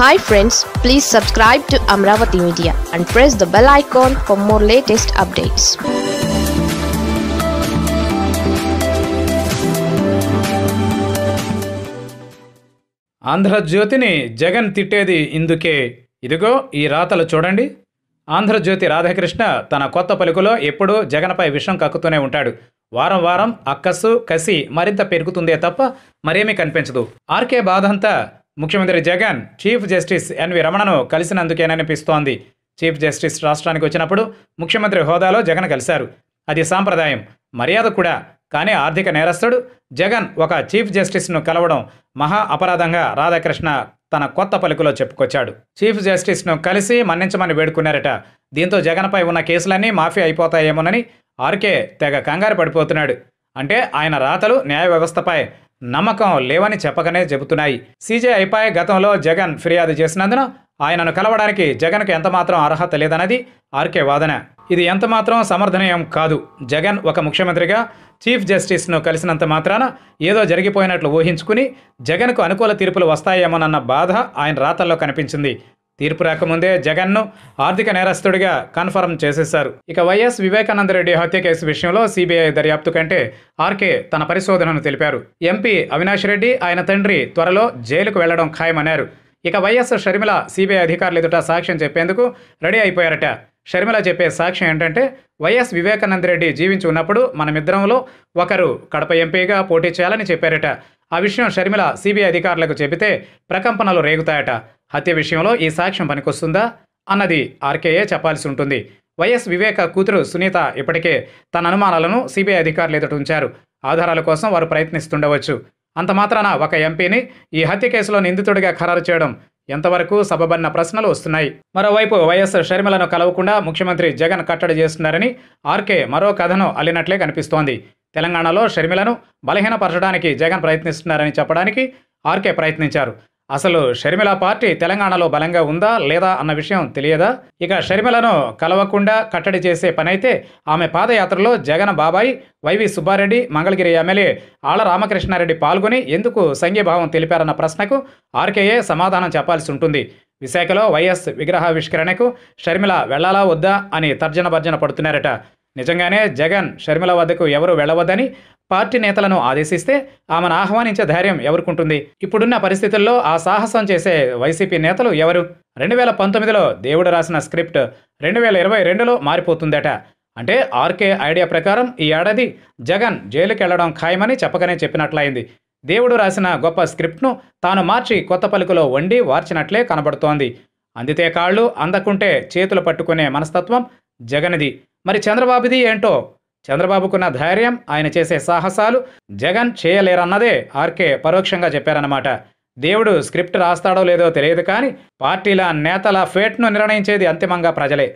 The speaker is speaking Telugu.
hi friends please subscribe to Amaravati media and press the bell icon for more latest updates ఆంధ్రజ్యోతిని జగన్ తిట్టేది ఇందుకే ఇదిగో ఈ రాతలు చూడండి ఆంధ్రజ్యోతి రాధాకృష్ణ తన కొత్త పలుకులో ఎప్పుడూ జగన్పై విషం కక్కుతూనే ఉంటాడు వారం వారం అక్కసు కసి మరింత పెరుగుతుందే తప్ప మరేమీ కనిపించదు ఆర్కే బాధంతా ముఖ్యమంత్రి జగన్ చీఫ్ జస్టిస్ ఎన్వి రమణను కలిసినందుకేననిపిస్తోంది చీఫ్ జస్టిస్ రాష్ట్రానికి వచ్చినప్పుడు ముఖ్యమంత్రి హోదాలో జగన్ కలిశారు అది సాంప్రదాయం మర్యాద కూడా కానీ ఆర్థిక నేరస్తుడు జగన్ ఒక చీఫ్ జస్టిస్ను కలవడం మహా అపరాధంగా రాధాకృష్ణ తన కొత్త పలుకులో చెప్పుకొచ్చాడు చీఫ్ జస్టిస్ను కలిసి మన్నించమని వేడుకున్నారట దీంతో జగన్పై ఉన్న కేసులన్నీ మాఫీ అయిపోతాయేమోనని ఆర్కే తెగ కంగారు పడిపోతున్నాడు అంటే ఆయన రాతలు న్యాయ వ్యవస్థపై నమ్మకం లేవని చెప్పకనే చెబుతున్నాయి సీజే అయిపోయే గతంలో జగన్ ఫిర్యాదు చేసినందున ఆయనను కలవడానికి జగన్కు ఎంతమాత్రం అర్హత లేదన్నది ఆర్కే వాదన ఇది ఎంతమాత్రం సమర్థనీయం కాదు జగన్ ఒక ముఖ్యమంత్రిగా చీఫ్ జస్టిస్ను కలిసినంత మాత్రాన ఏదో జరిగిపోయినట్లు ఊహించుకుని జగన్కు అనుకూల తీర్పులు వస్తాయేమోనన్న బాధ ఆయన రాతల్లో కనిపించింది తీర్పు రాకముందే జగన్ను ఆర్థిక నేరస్తుడిగా కన్ఫర్మ్ చేసేశారు ఇక వైఎస్ వివేకానందరెడ్డి హత్య కేసు విషయంలో సిబిఐ దర్యాప్తు కంటే ఆర్కే తన పరిశోధనను తెలిపారు ఎంపీ అవినాష్ రెడ్డి ఆయన తండ్రి త్వరలో జైలుకు వెళ్లడం ఖాయమన్నారు ఇక వైఎస్ షర్మిల సిబిఐ అధికారులు ఎదుట సాక్ష్యం చెప్పేందుకు రెడీ అయిపోయారట షర్మిల చెప్పే సాక్ష్యం ఏంటంటే వైఎస్ వివేకానందరెడ్డి జీవించి ఉన్నప్పుడు మనమిద్దరంలో ఒకరు కడప ఎంపీగా పోటీ చేయాలని చెప్పారట ఆ విషయం షర్మిల సిబిఐ అధికారులకు చెబితే ప్రకంపనలు రేగుతాయట హత్య విషయంలో ఈ సాక్ష్యం పనికొస్తుందా అన్నది ఆర్కేఏ చెప్పాల్సి ఉంటుంది వైఎస్ వివేక కూతురు సునీత ఇప్పటికే తన అనుమానాలను సిబిఐ అధికారులు ఎదుట ఉంచారు ఆధారాల కోసం వారు ప్రయత్నిస్తుండవచ్చు అంత మాత్రాన ఒక ఎంపీని ఈ హత్య కేసులో నిందితుడిగా ఖరారు చేయడం ఎంతవరకు సబబన్న ప్రశ్నలు వస్తున్నాయి మరోవైపు వైఎస్ షర్మిలను కలవకుండా ముఖ్యమంత్రి జగన్ కట్టడి చేస్తున్నారని ఆర్కే మరో కథను అల్లినట్లే కనిపిస్తోంది తెలంగాణలో షర్మిలను బలహీనపరచడానికి జగన్ ప్రయత్నిస్తున్నారని చెప్పడానికి ఆర్కే ప్రయత్నించారు అసలు షర్మిల పార్టీ తెలంగాణలో బలంగా ఉందా లేదా అన్న విషయం తెలియదా ఇక షర్మిలను కలవకుండా కట్టడి చేసే పనైతే ఆమె పాదయాత్రలో జగన్ బాబాయ్ వైవి సుబ్బారెడ్డి మంగళగిరి ఎమ్మెల్యే ఆళ్ల రామకృష్ణారెడ్డి పాల్గొని ఎందుకు సంఘీభావం తెలిపారన్న ప్రశ్నకు ఆర్కేఏ సమాధానం చెప్పాల్సి ఉంటుంది విశాఖలో వైఎస్ విగ్రహావిష్కరణకు షర్మిల వెళ్లాలా వద్దా అని తర్జన భర్జన పడుతున్నారట నిజంగానే జగన్ షర్మిల వద్దకు ఎవరు వెళ్ళవద్దని పార్టీ నేతలను ఆదేశిస్తే ఆమెను ఆహ్వానించే ధైర్యం ఎవరుకుంటుంది ఇప్పుడున్న పరిస్థితుల్లో ఆ సాహసం చేసే వైసీపీ నేతలు ఎవరు రెండు వేల పంతొమ్మిదిలో దేవుడు రాసిన స్క్రిప్ట్ రెండు వేల ఇరవై రెండులో మారిపోతుందట అంటే ఆర్కే ఐడియా ప్రకారం ఈ ఏడాది జగన్ జైలుకి వెళ్లడం ఖాయమని చెప్పకనే చెప్పినట్లయింది దేవుడు రాసిన గొప్ప స్క్రిప్ట్ను తాను మార్చి కొత్త పలుకులో వండి వార్చినట్లే కనబడుతోంది అందితే కాళ్ళు అందకుంటే చేతులు పట్టుకునే మనస్తత్వం జగన్ది మరి చంద్రబాబుది ఏంటో చంద్రబాబుకున్న ధైర్యం ఆయన చేసే సాహసాలు జగన్ చేయలేరన్నదే ఆర్కే పరోక్షంగా చెప్పారన్నమాట దేవుడు స్క్రిప్ట్ రాస్తాడో లేదో తెలియదు కానీ పార్టీల నేతల ఫేట్ను నిర్ణయించేది అంతిమంగా ప్రజలే